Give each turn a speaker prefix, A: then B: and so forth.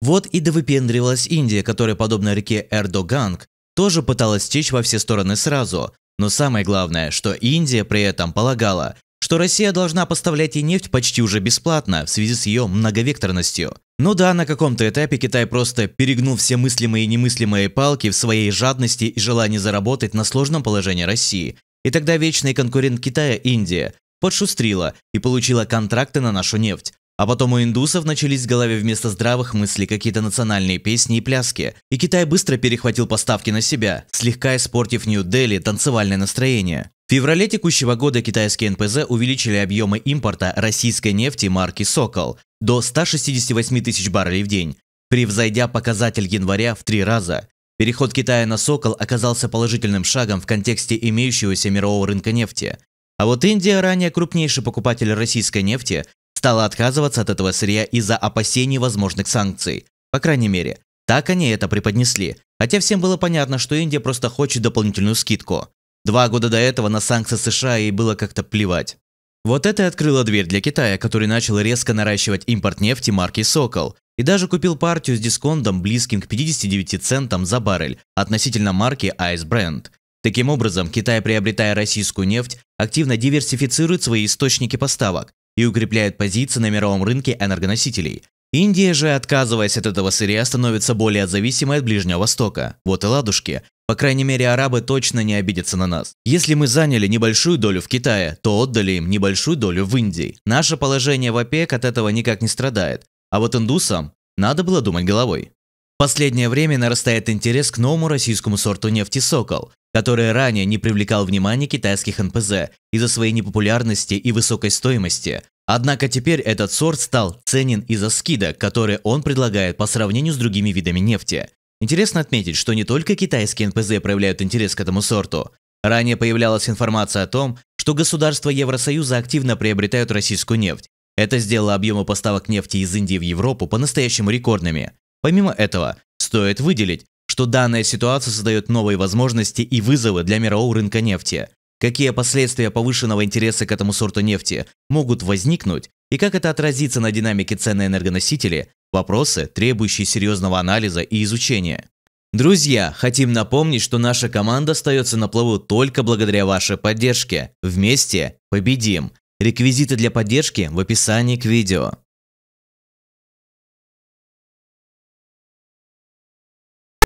A: Вот и довыпендрилась Индия, которая, подобно реке Эрдоганг, тоже пыталась течь во все стороны сразу. Но самое главное, что Индия при этом полагала, что Россия должна поставлять ей нефть почти уже бесплатно в связи с ее многовекторностью. Ну да, на каком-то этапе Китай просто перегнул все мыслимые и немыслимые палки в своей жадности и желании заработать на сложном положении России. И тогда вечный конкурент Китая, Индия, подшустрила и получила контракты на нашу нефть. А потом у индусов начались в голове вместо здравых мыслей какие-то национальные песни и пляски, и Китай быстро перехватил поставки на себя, слегка испортив Нью-Дели танцевальное настроение. В феврале текущего года китайские НПЗ увеличили объемы импорта российской нефти марки «Сокол» до 168 тысяч баррелей в день, превзойдя показатель января в три раза. Переход Китая на «Сокол» оказался положительным шагом в контексте имеющегося мирового рынка нефти. А вот Индия, ранее крупнейший покупатель российской нефти, стала отказываться от этого сырья из-за опасений возможных санкций. По крайней мере, так они это преподнесли, хотя всем было понятно, что Индия просто хочет дополнительную скидку. Два года до этого на санкции США ей было как-то плевать. Вот это и открыло дверь для Китая, который начал резко наращивать импорт нефти марки «Сокол» и даже купил партию с дисконтом, близким к 59 центам за баррель относительно марки Ice Brand. Таким образом, Китай, приобретая российскую нефть, активно диверсифицирует свои источники поставок, и укрепляет позиции на мировом рынке энергоносителей. Индия же, отказываясь от этого сырья, становится более зависимой от Ближнего Востока. Вот и ладушки. По крайней мере, арабы точно не обидятся на нас. Если мы заняли небольшую долю в Китае, то отдали им небольшую долю в Индии. Наше положение в ОПЕК от этого никак не страдает. А вот индусам надо было думать головой. В последнее время нарастает интерес к новому российскому сорту нефти «Сокол» который ранее не привлекал внимания китайских НПЗ из-за своей непопулярности и высокой стоимости. Однако теперь этот сорт стал ценен из-за скида, который он предлагает по сравнению с другими видами нефти. Интересно отметить, что не только китайские НПЗ проявляют интерес к этому сорту. Ранее появлялась информация о том, что государства Евросоюза активно приобретают российскую нефть. Это сделало объемы поставок нефти из Индии в Европу по-настоящему рекордными. Помимо этого, стоит выделить, что данная ситуация создает новые возможности и вызовы для мирового рынка нефти, какие последствия повышенного интереса к этому сорту нефти могут возникнуть и как это отразится на динамике цен на энергоносители, вопросы, требующие серьезного анализа и изучения. Друзья, хотим напомнить, что наша команда остается на плаву только благодаря вашей поддержке. Вместе победим! Реквизиты для поддержки в описании к видео.